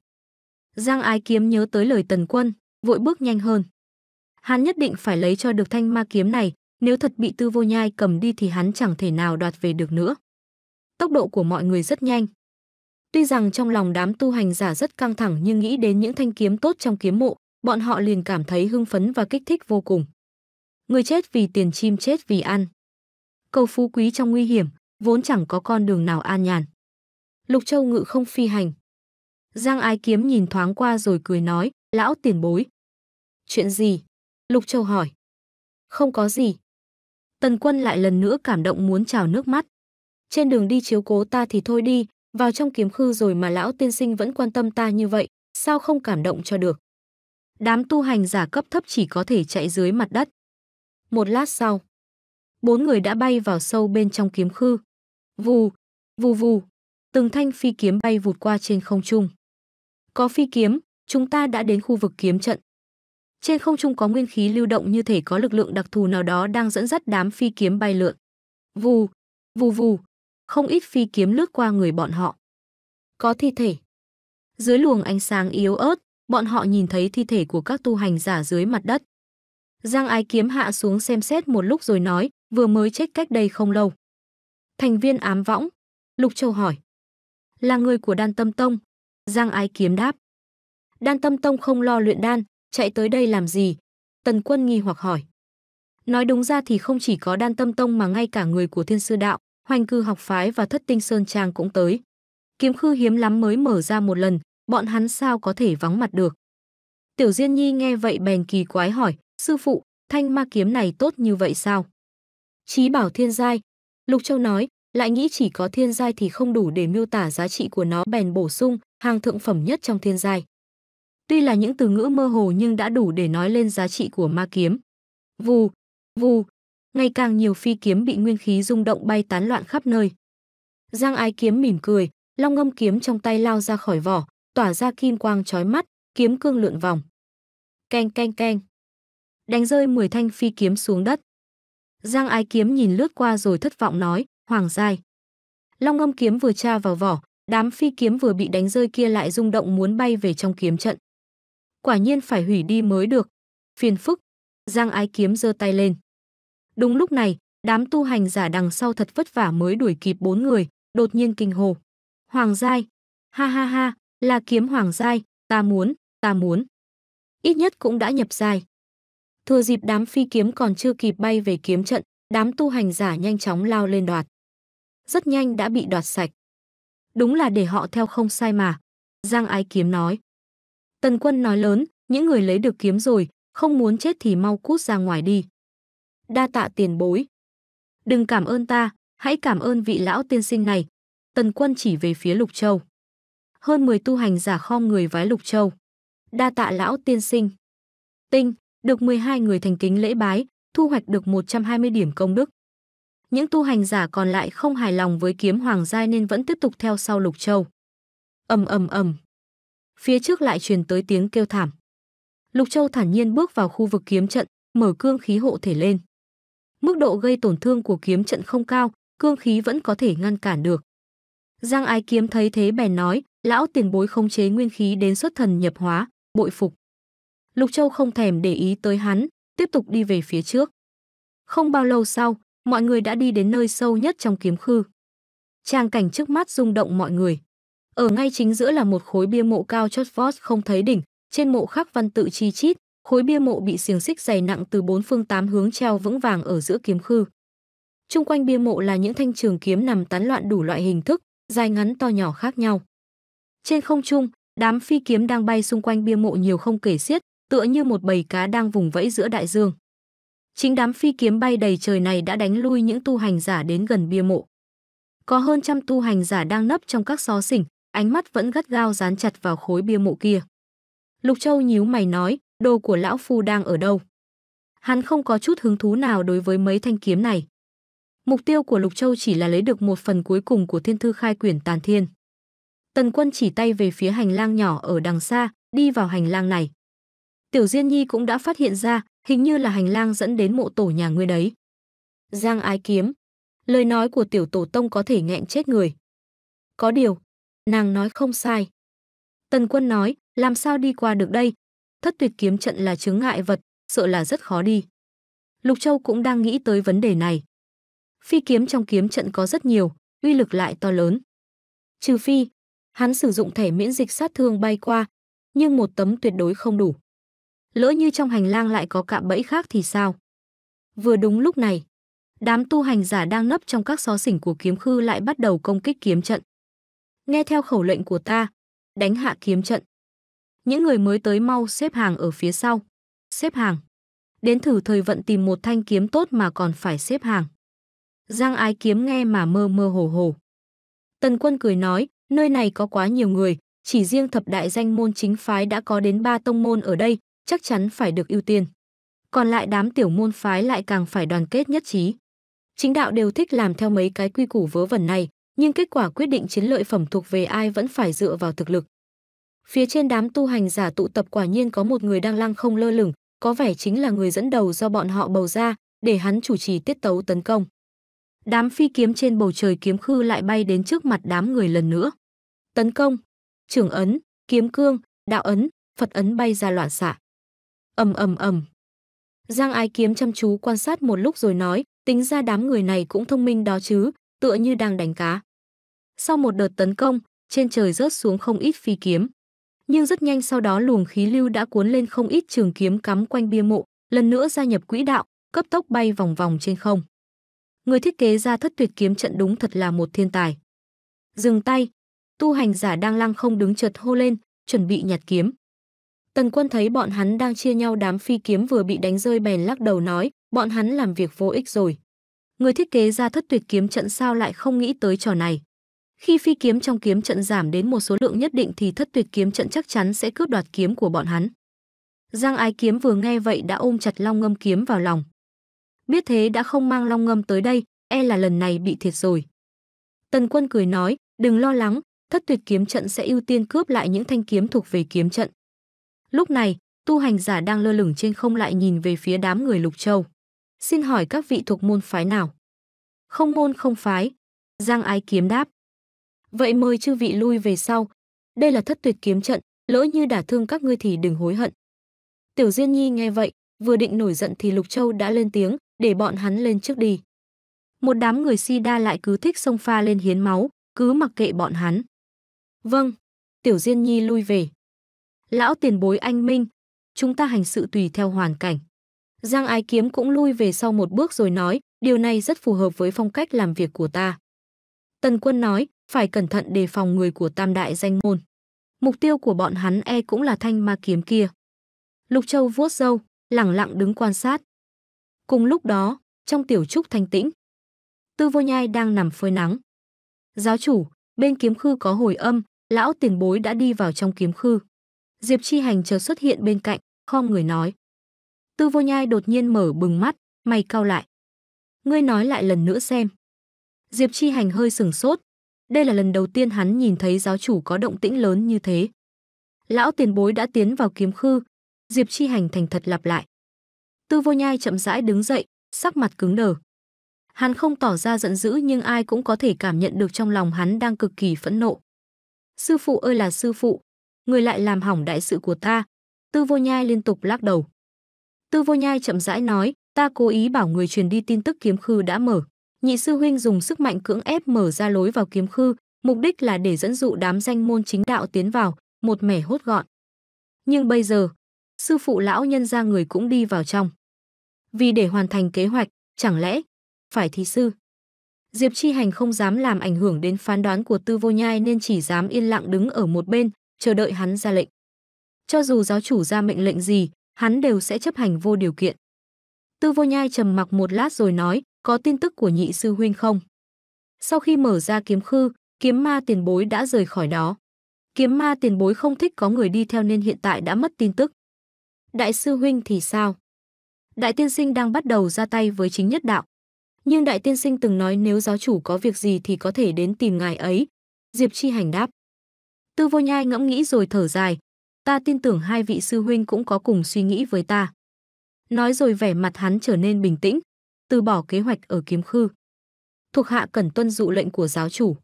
Giang ái kiếm nhớ tới lời tần quân, vội bước nhanh hơn. Hắn nhất định phải lấy cho được thanh ma kiếm này, nếu thật bị tư vô nhai cầm đi thì hắn chẳng thể nào đoạt về được nữa. Tốc độ của mọi người rất nhanh. Tuy rằng trong lòng đám tu hành giả rất căng thẳng nhưng nghĩ đến những thanh kiếm tốt trong kiếm mộ, bọn họ liền cảm thấy hưng phấn và kích thích vô cùng. Người chết vì tiền chim chết vì ăn. Cầu phú quý trong nguy hiểm, vốn chẳng có con đường nào an nhàn. Lục Châu ngự không phi hành. Giang Ái Kiếm nhìn thoáng qua rồi cười nói, lão tiền bối. Chuyện gì? Lục Châu hỏi. Không có gì. Tần quân lại lần nữa cảm động muốn trào nước mắt. Trên đường đi chiếu cố ta thì thôi đi, vào trong kiếm khư rồi mà lão tiên sinh vẫn quan tâm ta như vậy, sao không cảm động cho được. Đám tu hành giả cấp thấp chỉ có thể chạy dưới mặt đất. Một lát sau, bốn người đã bay vào sâu bên trong kiếm khư. Vù, vù vù, từng thanh phi kiếm bay vụt qua trên không trung. Có phi kiếm, chúng ta đã đến khu vực kiếm trận. Trên không trung có nguyên khí lưu động như thể có lực lượng đặc thù nào đó đang dẫn dắt đám phi kiếm bay lượn. Vù, vù vù, không ít phi kiếm lướt qua người bọn họ. Có thi thể. Dưới luồng ánh sáng yếu ớt, bọn họ nhìn thấy thi thể của các tu hành giả dưới mặt đất. Giang Ái Kiếm hạ xuống xem xét một lúc rồi nói, vừa mới chết cách đây không lâu. Thành viên ám võng, Lục Châu hỏi. Là người của Đan Tâm Tông. Giang Ái Kiếm đáp. Đan Tâm Tông không lo luyện đan, chạy tới đây làm gì? Tần Quân nghi hoặc hỏi. Nói đúng ra thì không chỉ có Đan Tâm Tông mà ngay cả người của Thiên Sư Đạo, Hoành Cư học phái và Thất Tinh Sơn Trang cũng tới. Kiếm Khư hiếm lắm mới mở ra một lần, bọn hắn sao có thể vắng mặt được. Tiểu Diên Nhi nghe vậy bèn kỳ quái hỏi, sư phụ, thanh ma kiếm này tốt như vậy sao? Chí bảo thiên giai, Lục Châu nói, lại nghĩ chỉ có thiên giai thì không đủ để miêu tả giá trị của nó bèn bổ sung, hàng thượng phẩm nhất trong thiên giai. Tuy là những từ ngữ mơ hồ nhưng đã đủ để nói lên giá trị của ma kiếm. Vù, vù, ngày càng nhiều phi kiếm bị nguyên khí rung động bay tán loạn khắp nơi. Giang Ái kiếm mỉm cười, long ngâm kiếm trong tay lao ra khỏi vỏ, tỏa ra kim quang chói mắt, kiếm cương lượn vòng. keng keng keng, Đánh rơi 10 thanh phi kiếm xuống đất. Giang ái kiếm nhìn lướt qua rồi thất vọng nói, hoàng giai. Long Âm kiếm vừa tra vào vỏ, đám phi kiếm vừa bị đánh rơi kia lại rung động muốn bay về trong kiếm trận. Quả nhiên phải hủy đi mới được. Phiền phức. Giang ái kiếm giơ tay lên. Đúng lúc này, đám tu hành giả đằng sau thật vất vả mới đuổi kịp bốn người, đột nhiên kinh hồ. Hoàng giai. Ha ha ha, là kiếm hoàng giai, ta muốn, ta muốn. Ít nhất cũng đã nhập giai. Thừa dịp đám phi kiếm còn chưa kịp bay về kiếm trận, đám tu hành giả nhanh chóng lao lên đoạt. Rất nhanh đã bị đoạt sạch. Đúng là để họ theo không sai mà. Giang ái kiếm nói. Tần quân nói lớn, những người lấy được kiếm rồi, không muốn chết thì mau cút ra ngoài đi. Đa tạ tiền bối. Đừng cảm ơn ta, hãy cảm ơn vị lão tiên sinh này. Tần quân chỉ về phía Lục Châu hơn 10 tu hành giả khom người vái lục châu. Đa tạ lão tiên sinh. Tinh, được 12 người thành kính lễ bái, thu hoạch được 120 điểm công đức. Những tu hành giả còn lại không hài lòng với kiếm hoàng giai nên vẫn tiếp tục theo sau Lục Châu. Ầm ầm ầm. Phía trước lại truyền tới tiếng kêu thảm. Lục Châu thản nhiên bước vào khu vực kiếm trận, mở cương khí hộ thể lên. Mức độ gây tổn thương của kiếm trận không cao, cương khí vẫn có thể ngăn cản được. Giang Ái Kiếm thấy thế bèn nói, Lão tiền bối không chế nguyên khí đến xuất thần nhập hóa, bội phục. Lục Châu không thèm để ý tới hắn, tiếp tục đi về phía trước. Không bao lâu sau, mọi người đã đi đến nơi sâu nhất trong kiếm khư. tràng cảnh trước mắt rung động mọi người. Ở ngay chính giữa là một khối bia mộ cao chót vót không thấy đỉnh, trên mộ khắc văn tự chi chít, khối bia mộ bị xiềng xích dày nặng từ bốn phương tám hướng treo vững vàng ở giữa kiếm khư. Trung quanh bia mộ là những thanh trường kiếm nằm tán loạn đủ loại hình thức, dài ngắn to nhỏ khác nhau. Trên không trung, đám phi kiếm đang bay xung quanh bia mộ nhiều không kể xiết, tựa như một bầy cá đang vùng vẫy giữa đại dương. Chính đám phi kiếm bay đầy trời này đã đánh lui những tu hành giả đến gần bia mộ. Có hơn trăm tu hành giả đang nấp trong các xó xỉnh, ánh mắt vẫn gắt gao dán chặt vào khối bia mộ kia. Lục Châu nhíu mày nói, đồ của lão phu đang ở đâu? Hắn không có chút hứng thú nào đối với mấy thanh kiếm này. Mục tiêu của Lục Châu chỉ là lấy được một phần cuối cùng của thiên thư khai quyển tàn thiên. Tần Quân chỉ tay về phía hành lang nhỏ ở đằng xa, đi vào hành lang này. Tiểu Diên Nhi cũng đã phát hiện ra, hình như là hành lang dẫn đến mộ tổ nhà ngươi đấy. Giang Ái Kiếm, lời nói của tiểu tổ tông có thể nghẹn chết người. Có điều, nàng nói không sai. Tần Quân nói, làm sao đi qua được đây? Thất tuyệt kiếm trận là chứng ngại vật, sợ là rất khó đi. Lục Châu cũng đang nghĩ tới vấn đề này. Phi kiếm trong kiếm trận có rất nhiều, uy lực lại to lớn. Trừ phi, Hắn sử dụng thẻ miễn dịch sát thương bay qua, nhưng một tấm tuyệt đối không đủ. Lỡ như trong hành lang lại có cạm bẫy khác thì sao? Vừa đúng lúc này, đám tu hành giả đang nấp trong các xó xỉnh của kiếm khư lại bắt đầu công kích kiếm trận. Nghe theo khẩu lệnh của ta, đánh hạ kiếm trận. Những người mới tới mau xếp hàng ở phía sau. Xếp hàng. Đến thử thời vận tìm một thanh kiếm tốt mà còn phải xếp hàng. Giang ái kiếm nghe mà mơ mơ hồ hồ. Tần quân cười nói, Nơi này có quá nhiều người, chỉ riêng thập đại danh môn chính phái đã có đến ba tông môn ở đây, chắc chắn phải được ưu tiên. Còn lại đám tiểu môn phái lại càng phải đoàn kết nhất trí. Chính đạo đều thích làm theo mấy cái quy củ vớ vẩn này, nhưng kết quả quyết định chiến lợi phẩm thuộc về ai vẫn phải dựa vào thực lực. Phía trên đám tu hành giả tụ tập quả nhiên có một người đang lăng không lơ lửng, có vẻ chính là người dẫn đầu do bọn họ bầu ra, để hắn chủ trì tiết tấu tấn công. Đám phi kiếm trên bầu trời kiếm khư lại bay đến trước mặt đám người lần nữa tấn công, trường ấn, kiếm cương, đạo ấn, Phật ấn bay ra loạn xạ. Ầm ầm ầm. Giang Ái Kiếm chăm chú quan sát một lúc rồi nói, tính ra đám người này cũng thông minh đó chứ, tựa như đang đánh cá. Sau một đợt tấn công, trên trời rớt xuống không ít phi kiếm. Nhưng rất nhanh sau đó luồng khí lưu đã cuốn lên không ít trường kiếm cắm quanh bia mộ, lần nữa gia nhập quỹ đạo, cấp tốc bay vòng vòng trên không. Người thiết kế ra thất tuyệt kiếm trận đúng thật là một thiên tài. Dừng tay, tu hành giả đang lăng không đứng chợt hô lên, chuẩn bị nhặt kiếm. Tần quân thấy bọn hắn đang chia nhau đám phi kiếm vừa bị đánh rơi bèn lắc đầu nói, bọn hắn làm việc vô ích rồi. Người thiết kế ra thất tuyệt kiếm trận sao lại không nghĩ tới trò này. Khi phi kiếm trong kiếm trận giảm đến một số lượng nhất định thì thất tuyệt kiếm trận chắc chắn sẽ cướp đoạt kiếm của bọn hắn. Giang ái kiếm vừa nghe vậy đã ôm chặt long ngâm kiếm vào lòng. Biết thế đã không mang long ngâm tới đây, e là lần này bị thiệt rồi. Tần quân cười nói, đừng lo lắng, thất tuyệt kiếm trận sẽ ưu tiên cướp lại những thanh kiếm thuộc về kiếm trận. Lúc này, tu hành giả đang lơ lửng trên không lại nhìn về phía đám người Lục Châu. Xin hỏi các vị thuộc môn phái nào? Không môn không phái. Giang Ái Kiếm đáp. Vậy mời chư vị lui về sau. Đây là thất tuyệt kiếm trận, lỡ như đả thương các ngươi thì đừng hối hận. Tiểu Diên Nhi nghe vậy, vừa định nổi giận thì Lục Châu đã lên tiếng, để bọn hắn lên trước đi. Một đám người si đa lại cứ thích xông pha lên hiến máu, cứ mặc kệ bọn hắn. Vâng, Tiểu Diên Nhi lui về. Lão tiền bối anh Minh, chúng ta hành sự tùy theo hoàn cảnh. Giang Ái Kiếm cũng lui về sau một bước rồi nói, điều này rất phù hợp với phong cách làm việc của ta. Tần Quân nói, phải cẩn thận đề phòng người của tam đại danh môn. Mục tiêu của bọn hắn e cũng là thanh ma kiếm kia. Lục Châu vuốt râu, lặng lặng đứng quan sát. Cùng lúc đó, trong tiểu trúc thanh tĩnh, Tư Vô Nhai đang nằm phơi nắng. Giáo chủ, bên kiếm khư có hồi âm, lão tiền bối đã đi vào trong kiếm khư. Diệp Chi Hành chờ xuất hiện bên cạnh, khom người nói. Tư Vô Nhai đột nhiên mở bừng mắt, mày cau lại. Ngươi nói lại lần nữa xem. Diệp Chi Hành hơi sừng sốt. Đây là lần đầu tiên hắn nhìn thấy giáo chủ có động tĩnh lớn như thế. Lão tiền bối đã tiến vào kiếm khư. Diệp Chi Hành thành thật lặp lại. Tư Vô Nhai chậm rãi đứng dậy, sắc mặt cứng đờ. Hắn không tỏ ra giận dữ nhưng ai cũng có thể cảm nhận được trong lòng hắn đang cực kỳ phẫn nộ. Sư phụ ơi là sư phụ, người lại làm hỏng đại sự của ta. Tư vô nhai liên tục lắc đầu. Tư vô nhai chậm rãi nói, ta cố ý bảo người truyền đi tin tức kiếm khư đã mở. Nhị sư huynh dùng sức mạnh cưỡng ép mở ra lối vào kiếm khư, mục đích là để dẫn dụ đám danh môn chính đạo tiến vào, một mẻ hốt gọn. Nhưng bây giờ, sư phụ lão nhân ra người cũng đi vào trong. Vì để hoàn thành kế hoạch, chẳng lẽ phải thí sư? Diệp Chi Hành không dám làm ảnh hưởng đến phán đoán của Tư Vô Nhai nên chỉ dám yên lặng đứng ở một bên, chờ đợi hắn ra lệnh. Cho dù giáo chủ ra mệnh lệnh gì, hắn đều sẽ chấp hành vô điều kiện. Tư Vô Nhai trầm mặc một lát rồi nói, có tin tức của nhị sư huynh không? Sau khi mở ra kiếm khư, kiếm ma tiền bối đã rời khỏi đó. Kiếm ma tiền bối không thích có người đi theo nên hiện tại đã mất tin tức. Đại sư huynh thì sao? Đại tiên sinh đang bắt đầu ra tay với chính nhất đạo, nhưng đại tiên sinh từng nói nếu giáo chủ có việc gì thì có thể đến tìm ngài ấy. Diệp Chi Hành đáp. Tư vô nhai ngẫm nghĩ rồi thở dài. Ta tin tưởng hai vị sư huynh cũng có cùng suy nghĩ với ta. Nói rồi vẻ mặt hắn trở nên bình tĩnh, từ bỏ kế hoạch ở kiếm khư. Thuộc hạ cần tuân dụ lệnh của giáo chủ.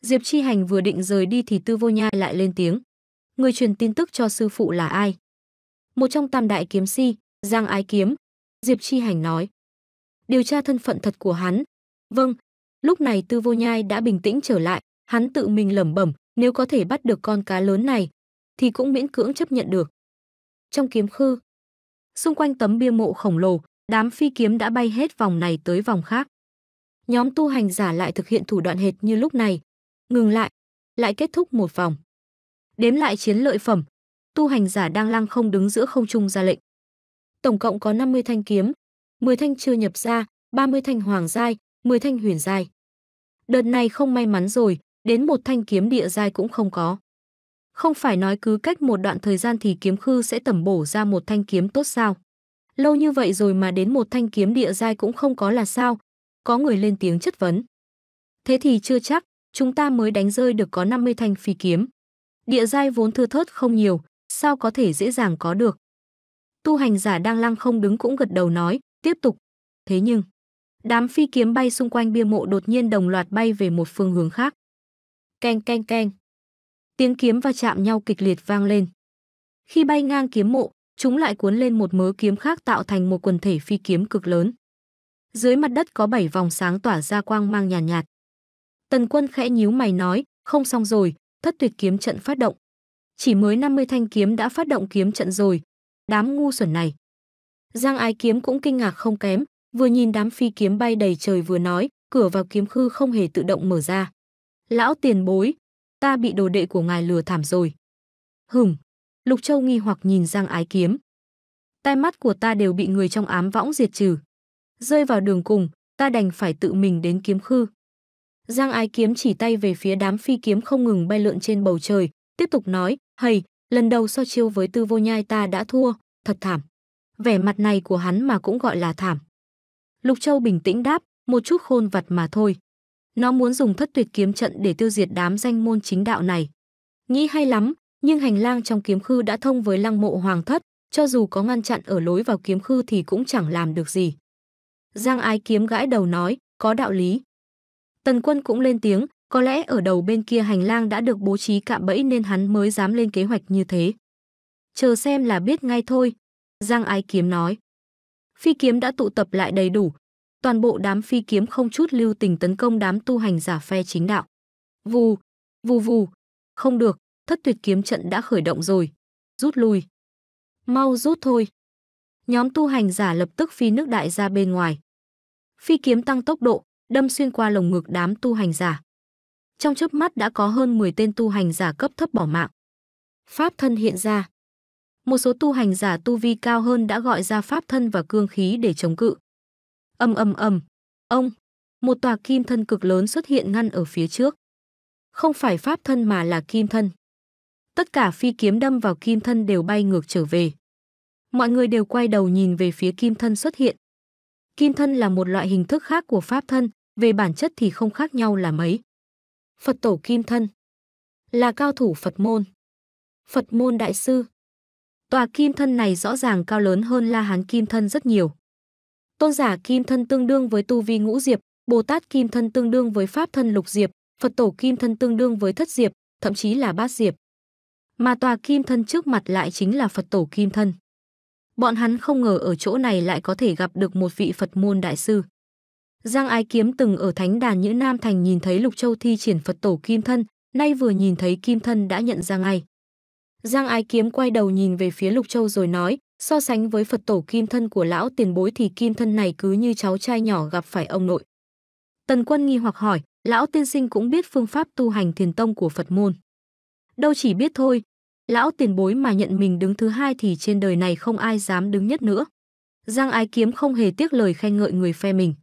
Diệp Chi Hành vừa định rời đi thì Tư Vô Nhai lại lên tiếng. Người truyền tin tức cho sư phụ là ai? Một trong tam đại kiếm si, Giang Ái Kiếm. Diệp Chi Hành nói điều tra thân phận thật của hắn. Vâng, lúc này Tư Vô Nhai đã bình tĩnh trở lại, hắn tự mình lẩm bẩm, nếu có thể bắt được con cá lớn này thì cũng miễn cưỡng chấp nhận được. Trong kiếm khư, xung quanh tấm bia mộ khổng lồ, đám phi kiếm đã bay hết vòng này tới vòng khác. Nhóm tu hành giả lại thực hiện thủ đoạn hệt như lúc này, ngừng lại, lại kết thúc một vòng. Đếm lại chiến lợi phẩm, tu hành giả đang lăng không đứng giữa không trung ra lệnh. Tổng cộng có 50 thanh kiếm, 10 thanh chưa nhập ra, 30 thanh hoàng giai, 10 thanh huyền giai. Đợt này không may mắn rồi, đến một thanh kiếm địa giai cũng không có. Không phải nói cứ cách một đoạn thời gian thì kiếm khư sẽ tẩm bổ ra một thanh kiếm tốt sao? Lâu như vậy rồi mà đến một thanh kiếm địa giai cũng không có là sao? Có người lên tiếng chất vấn. Thế thì chưa chắc, chúng ta mới đánh rơi được có 50 thanh phi kiếm. Địa giai vốn thưa thớt không nhiều, sao có thể dễ dàng có được? Tu hành giả đang lăng không đứng cũng gật đầu nói, tiếp tục. Thế nhưng, đám phi kiếm bay xung quanh bia mộ đột nhiên đồng loạt bay về một phương hướng khác. Keng keng keng. Tiếng kiếm va chạm nhau kịch liệt vang lên. Khi bay ngang kiếm mộ, chúng lại cuốn lên một mớ kiếm khác tạo thành một quần thể phi kiếm cực lớn. Dưới mặt đất có bảy vòng sáng tỏa ra quang mang nhàn nhạt, nhạt. Tần Quân khẽ nhíu mày nói, không xong rồi, thất tuyệt kiếm trận phát động. Chỉ mới 50 thanh kiếm đã phát động kiếm trận rồi, đám ngu xuẩn này. Giang Ái Kiếm cũng kinh ngạc không kém, vừa nhìn đám phi kiếm bay đầy trời vừa nói, cửa vào kiếm khư không hề tự động mở ra. Lão tiền bối, ta bị đồ đệ của ngài lừa thảm rồi. Hửm, Lục Châu nghi hoặc nhìn Giang Ái Kiếm. Tai mắt của ta đều bị người trong ám võng diệt trừ. Rơi vào đường cùng, ta đành phải tự mình đến kiếm khư. Giang Ái Kiếm chỉ tay về phía đám phi kiếm không ngừng bay lượn trên bầu trời, tiếp tục nói, hầy, lần đầu so chiêu với tư vô nhai ta đã thua, thật thảm vẻ mặt này của hắn mà cũng gọi là thảm. Lục Châu bình tĩnh đáp, một chút khôn vặt mà thôi. Nó muốn dùng thất tuyệt kiếm trận để tiêu diệt đám danh môn chính đạo này. Nghĩ hay lắm, nhưng hành lang trong kiếm khư đã thông với lăng mộ hoàng thất, cho dù có ngăn chặn ở lối vào kiếm khư thì cũng chẳng làm được gì. Giang ái kiếm gãi đầu nói, có đạo lý. Tần quân cũng lên tiếng, có lẽ ở đầu bên kia hành lang đã được bố trí cạm bẫy nên hắn mới dám lên kế hoạch như thế. Chờ xem là biết ngay thôi, Giang Ái Kiếm nói. Phi kiếm đã tụ tập lại đầy đủ, toàn bộ đám phi kiếm không chút lưu tình tấn công đám tu hành giả phe chính đạo. Vù, vù vù, không được, thất tuyệt kiếm trận đã khởi động rồi, rút lui. Mau rút thôi. Nhóm tu hành giả lập tức phi nước đại ra bên ngoài. Phi kiếm tăng tốc độ, đâm xuyên qua lồng ngực đám tu hành giả. Trong chớp mắt đã có hơn 10 tên tu hành giả cấp thấp bỏ mạng. Pháp thân hiện ra, một số tu hành giả tu vi cao hơn đã gọi ra pháp thân và cương khí để chống cự. Âm âm âm, ông, một tòa kim thân cực lớn xuất hiện ngăn ở phía trước. Không phải pháp thân mà là kim thân. Tất cả phi kiếm đâm vào kim thân đều bay ngược trở về. Mọi người đều quay đầu nhìn về phía kim thân xuất hiện. Kim thân là một loại hình thức khác của pháp thân, về bản chất thì không khác nhau là mấy. Phật tổ kim thân là cao thủ Phật môn. Phật môn đại sư Tòa kim thân này rõ ràng cao lớn hơn La Hán kim thân rất nhiều. Tôn giả kim thân tương đương với tu vi ngũ diệp, Bồ Tát kim thân tương đương với pháp thân lục diệp, Phật tổ kim thân tương đương với thất diệp, thậm chí là bát diệp. Mà tòa kim thân trước mặt lại chính là Phật tổ kim thân. Bọn hắn không ngờ ở chỗ này lại có thể gặp được một vị Phật môn đại sư. Giang Ái Kiếm từng ở Thánh Đàn Nhữ Nam Thành nhìn thấy Lục Châu thi triển Phật tổ kim thân, nay vừa nhìn thấy kim thân đã nhận ra ngay. Giang Ái Kiếm quay đầu nhìn về phía Lục Châu rồi nói, so sánh với Phật tổ kim thân của lão tiền bối thì kim thân này cứ như cháu trai nhỏ gặp phải ông nội. Tần Quân nghi hoặc hỏi, lão tiên sinh cũng biết phương pháp tu hành thiền tông của Phật môn. Đâu chỉ biết thôi, lão tiền bối mà nhận mình đứng thứ hai thì trên đời này không ai dám đứng nhất nữa. Giang Ái Kiếm không hề tiếc lời khen ngợi người phe mình.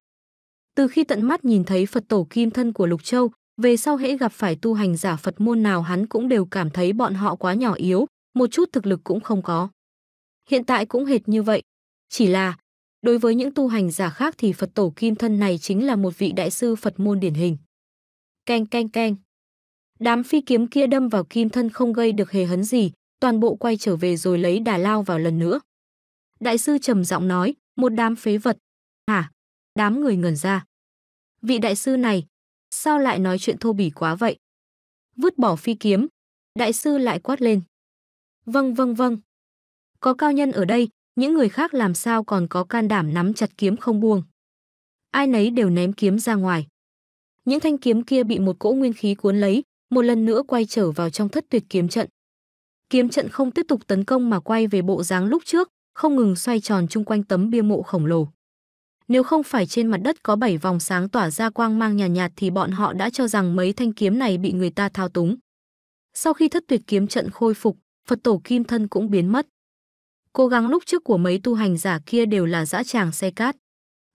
Từ khi tận mắt nhìn thấy Phật tổ kim thân của Lục Châu, về sau hễ gặp phải tu hành giả Phật môn nào hắn cũng đều cảm thấy bọn họ quá nhỏ yếu, một chút thực lực cũng không có. Hiện tại cũng hệt như vậy. Chỉ là, đối với những tu hành giả khác thì Phật tổ kim thân này chính là một vị đại sư Phật môn điển hình. Keng keng keng. Đám phi kiếm kia đâm vào kim thân không gây được hề hấn gì, toàn bộ quay trở về rồi lấy đà lao vào lần nữa. Đại sư trầm giọng nói, một đám phế vật. Hả? Đám người ngẩn ra. Vị đại sư này, sao lại nói chuyện thô bỉ quá vậy? Vứt bỏ phi kiếm, đại sư lại quát lên. Vâng vâng vâng. Có cao nhân ở đây, những người khác làm sao còn có can đảm nắm chặt kiếm không buông. Ai nấy đều ném kiếm ra ngoài. Những thanh kiếm kia bị một cỗ nguyên khí cuốn lấy, một lần nữa quay trở vào trong thất tuyệt kiếm trận. Kiếm trận không tiếp tục tấn công mà quay về bộ dáng lúc trước, không ngừng xoay tròn chung quanh tấm bia mộ khổng lồ. Nếu không phải trên mặt đất có bảy vòng sáng tỏa ra quang mang nhàn nhạt, nhạt thì bọn họ đã cho rằng mấy thanh kiếm này bị người ta thao túng. Sau khi thất tuyệt kiếm trận khôi phục, Phật tổ kim thân cũng biến mất. Cố gắng lúc trước của mấy tu hành giả kia đều là dã tràng xe cát.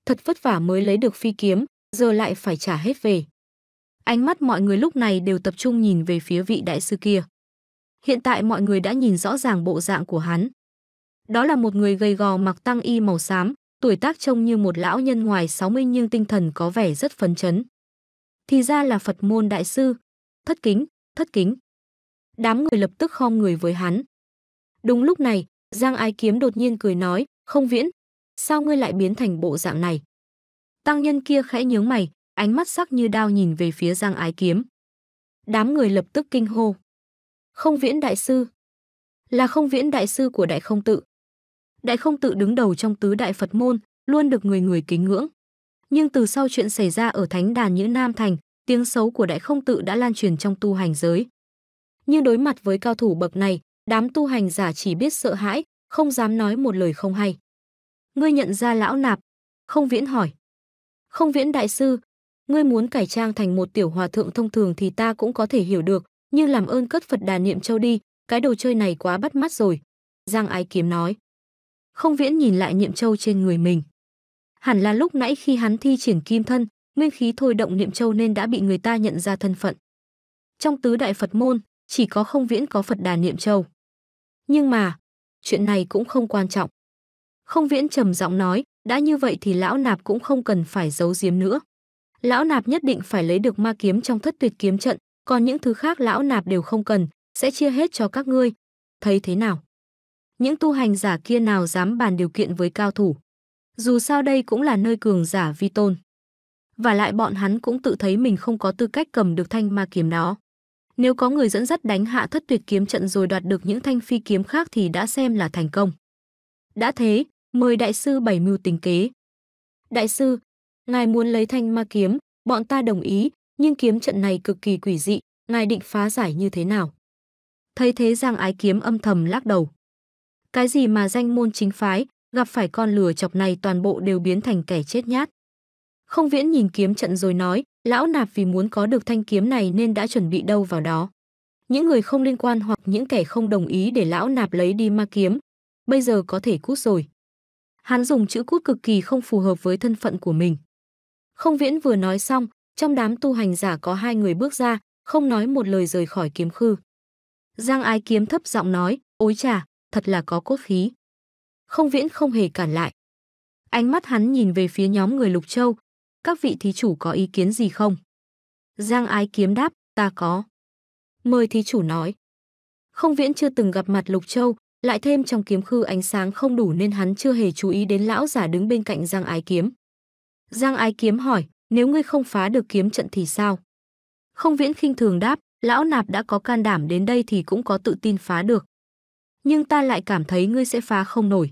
Thật vất vả mới lấy được phi kiếm, giờ lại phải trả hết về. Ánh mắt mọi người lúc này đều tập trung nhìn về phía vị đại sư kia. Hiện tại mọi người đã nhìn rõ ràng bộ dạng của hắn. Đó là một người gầy gò mặc tăng y màu xám, tuổi tác trông như một lão nhân ngoài 60 nhưng tinh thần có vẻ rất phấn chấn. Thì ra là Phật môn đại sư. Thất kính, thất kính. Đám người lập tức khom người với hắn. Đúng lúc này, Giang Ái Kiếm đột nhiên cười nói, không viễn, sao ngươi lại biến thành bộ dạng này? Tăng nhân kia khẽ nhướng mày, ánh mắt sắc như đao nhìn về phía Giang Ái Kiếm. Đám người lập tức kinh hô. Không viễn đại sư. Là không viễn đại sư của đại không tự. Đại Không Tự đứng đầu trong tứ đại Phật môn, luôn được người người kính ngưỡng. Nhưng từ sau chuyện xảy ra ở Thánh Đàn Nhữ Nam Thành, tiếng xấu của Đại Không Tự đã lan truyền trong tu hành giới. Nhưng đối mặt với cao thủ bậc này, đám tu hành giả chỉ biết sợ hãi, không dám nói một lời không hay. Ngươi nhận ra lão nạp? Không viễn hỏi. Không viễn đại sư, ngươi muốn cải trang thành một tiểu hòa thượng thông thường thì ta cũng có thể hiểu được, nhưng làm ơn cất Phật đà niệm châu đi, cái đồ chơi này quá bắt mắt rồi. Giang ái kiếm nói. Không viễn nhìn lại niệm châu trên người mình. Hẳn là lúc nãy khi hắn thi triển kim thân, nguyên khí thôi động niệm châu nên đã bị người ta nhận ra thân phận. Trong tứ đại Phật môn, chỉ có không viễn có Phật đà niệm châu. Nhưng mà, chuyện này cũng không quan trọng. Không viễn trầm giọng nói, đã như vậy thì lão nạp cũng không cần phải giấu giếm nữa. Lão nạp nhất định phải lấy được ma kiếm trong thất tuyệt kiếm trận, còn những thứ khác lão nạp đều không cần, sẽ chia hết cho các ngươi. Thấy thế nào? những tu hành giả kia nào dám bàn điều kiện với cao thủ. Dù sao đây cũng là nơi cường giả vi tôn. Và lại bọn hắn cũng tự thấy mình không có tư cách cầm được thanh ma kiếm đó. Nếu có người dẫn dắt đánh hạ thất tuyệt kiếm trận rồi đoạt được những thanh phi kiếm khác thì đã xem là thành công. Đã thế, mời đại sư bảy mưu tính kế. Đại sư, ngài muốn lấy thanh ma kiếm, bọn ta đồng ý, nhưng kiếm trận này cực kỳ quỷ dị, ngài định phá giải như thế nào? Thấy thế Giang Ái Kiếm âm thầm lắc đầu cái gì mà danh môn chính phái, gặp phải con lừa chọc này toàn bộ đều biến thành kẻ chết nhát. Không viễn nhìn kiếm trận rồi nói, lão nạp vì muốn có được thanh kiếm này nên đã chuẩn bị đâu vào đó. Những người không liên quan hoặc những kẻ không đồng ý để lão nạp lấy đi ma kiếm, bây giờ có thể cút rồi. Hắn dùng chữ cút cực kỳ không phù hợp với thân phận của mình. Không viễn vừa nói xong, trong đám tu hành giả có hai người bước ra, không nói một lời rời khỏi kiếm khư. Giang ái kiếm thấp giọng nói, ối chà, thật là có cốt khí. Không viễn không hề cản lại. Ánh mắt hắn nhìn về phía nhóm người Lục Châu. Các vị thí chủ có ý kiến gì không? Giang ái kiếm đáp, ta có. Mời thí chủ nói. Không viễn chưa từng gặp mặt Lục Châu, lại thêm trong kiếm khư ánh sáng không đủ nên hắn chưa hề chú ý đến lão giả đứng bên cạnh Giang Ái Kiếm. Giang Ái Kiếm hỏi, nếu ngươi không phá được kiếm trận thì sao? Không viễn khinh thường đáp, lão nạp đã có can đảm đến đây thì cũng có tự tin phá được nhưng ta lại cảm thấy ngươi sẽ phá không nổi.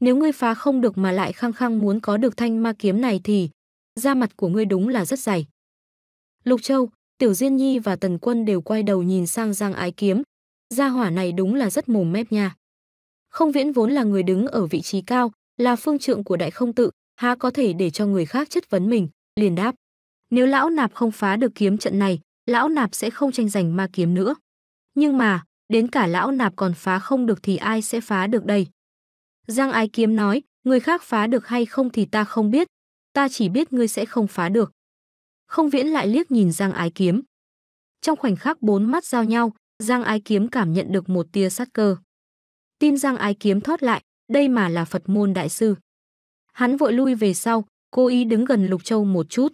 Nếu ngươi phá không được mà lại khăng khăng muốn có được thanh ma kiếm này thì da mặt của ngươi đúng là rất dày. Lục Châu, Tiểu Diên Nhi và Tần Quân đều quay đầu nhìn sang Giang Ái Kiếm. Gia hỏa này đúng là rất mồm mép nha. Không viễn vốn là người đứng ở vị trí cao, là phương trượng của đại không tự, há có thể để cho người khác chất vấn mình, liền đáp. Nếu lão nạp không phá được kiếm trận này, lão nạp sẽ không tranh giành ma kiếm nữa. Nhưng mà, đến cả lão nạp còn phá không được thì ai sẽ phá được đây. Giang ái kiếm nói, người khác phá được hay không thì ta không biết, ta chỉ biết ngươi sẽ không phá được. Không viễn lại liếc nhìn Giang ái kiếm. Trong khoảnh khắc bốn mắt giao nhau, Giang ái kiếm cảm nhận được một tia sát cơ. Tim Giang ái kiếm thoát lại, đây mà là Phật môn đại sư. Hắn vội lui về sau, cố ý đứng gần Lục Châu một chút.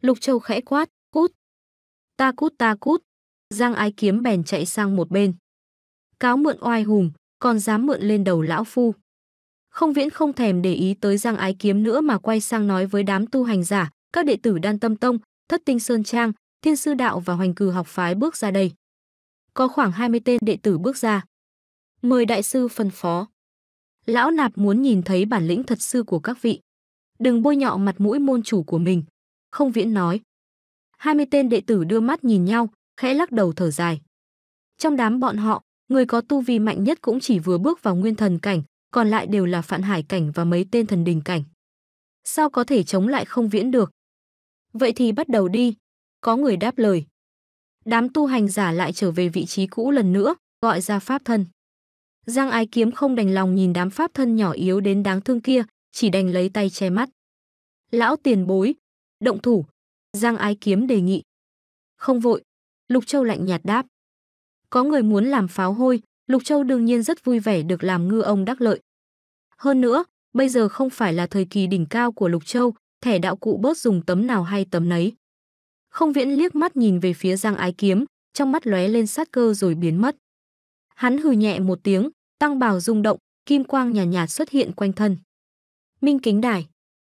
Lục Châu khẽ quát, cút. Ta cút ta cút. Giang Ái Kiếm bèn chạy sang một bên. Cáo mượn oai hùng, còn dám mượn lên đầu lão phu. Không viễn không thèm để ý tới Giang Ái Kiếm nữa mà quay sang nói với đám tu hành giả, các đệ tử Đan Tâm Tông, Thất Tinh Sơn Trang, Thiên Sư Đạo và Hoành Cừ học phái bước ra đây. Có khoảng 20 tên đệ tử bước ra. Mời đại sư phân phó. Lão nạp muốn nhìn thấy bản lĩnh thật sư của các vị. Đừng bôi nhọ mặt mũi môn chủ của mình. Không viễn nói. 20 tên đệ tử đưa mắt nhìn nhau, khẽ lắc đầu thở dài. Trong đám bọn họ, người có tu vi mạnh nhất cũng chỉ vừa bước vào nguyên thần cảnh, còn lại đều là phản hải cảnh và mấy tên thần đình cảnh. Sao có thể chống lại không viễn được? Vậy thì bắt đầu đi, có người đáp lời. Đám tu hành giả lại trở về vị trí cũ lần nữa, gọi ra pháp thân. Giang Ái Kiếm không đành lòng nhìn đám pháp thân nhỏ yếu đến đáng thương kia, chỉ đành lấy tay che mắt. Lão tiền bối, động thủ, Giang Ái Kiếm đề nghị. Không vội, Lục Châu lạnh nhạt đáp. Có người muốn làm pháo hôi, Lục Châu đương nhiên rất vui vẻ được làm ngư ông đắc lợi. Hơn nữa, bây giờ không phải là thời kỳ đỉnh cao của Lục Châu, thẻ đạo cụ bớt dùng tấm nào hay tấm nấy. Không viễn liếc mắt nhìn về phía Giang Ái Kiếm, trong mắt lóe lên sát cơ rồi biến mất. Hắn hừ nhẹ một tiếng, tăng bào rung động, kim quang nhàn nhạt, nhạt xuất hiện quanh thân. Minh kính đài